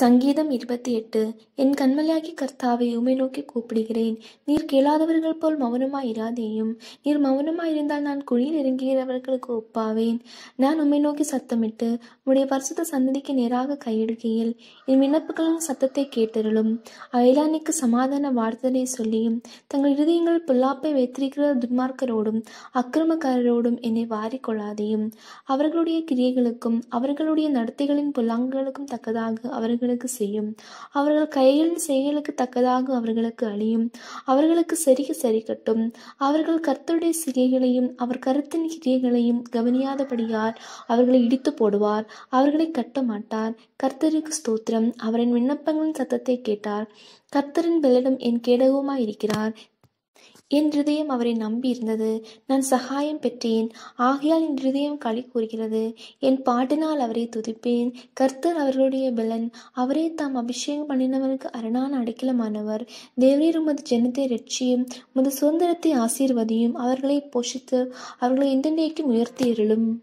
சங்கீதம் இருபத்தி எட்டு என் கண்மலையாகி கர்த்தாவை உமை நோக்கி கூப்பிடுகிறேன் நீர் கேளாதவர்கள் போல் மௌனமாயிராதேயும் நீர் மௌனமாயிருந்தால் நான் குழியில் இறங்குகிறவர்களுக்கு ஒப்பாவேன் நான் உமை நோக்கி சத்தமிட்டு உடைய பரிசுத்த சந்ததிக்கு நேராக கையிடுகையில் என் விண்ணப்புகளின் சத்தத்தை கேட்டருளும் அயலானிக்கு சமாதான வார்த்தனை சொல்லியும் தங்கள் இருதயங்கள் புல்லாப்பை வைத்திருக்கிற துன்மார்க்கரோடும் அக்கிரமக்காரரோடும் என்னை கொள்ளாதேயும் அவர்களுடைய கிரியைகளுக்கும் அவர்களுடைய நடத்தைகளின் புல்லாங்குகளுக்கும் தக்கதாக அவர்கள் அவர்களுக்கு செய்யும் அவர்கள் கைகளின் செயலுக்கு தக்கதாக அவர்களுக்கு அழியும் அவர்களுக்கு சரிக சரி கட்டும் அவர்கள் கர்த்தருடைய சிகைகளையும் அவர் கருத்தின் கிரியைகளையும் கவனியாதபடியால் அவர்களை இடித்து போடுவார் அவர்களை கட்ட மாட்டார் கர்த்தருக்கு ஸ்தோத்திரம் அவரின் விண்ணப்பங்களின் சத்தத்தை கேட்டார் கர்த்தரின் பெல்லிடம் என் கேடகமாய் இருக்கிறார் என் ஹிருதயம் அவரை நம்பியிருந்தது நான் சகாயம் பெற்றேன் ஆகையால் என் ஹிருதயம் களி கூறுகிறது என் பாட்டினால் அவரை துதிப்பேன் கர்த்தர் அவர்களுடைய பலன் அவரே தாம் அபிஷேகம் பண்ணினவருக்கு அரணான அடைக்கலமானவர் தேவரீர் உமது ஜனத்தை ரட்சியும் உமது சுதந்திரத்தை ஆசீர்வதியும் அவர்களை போஷித்து அவர்களை எந்தெண்டைக்கும் உயர்த்தி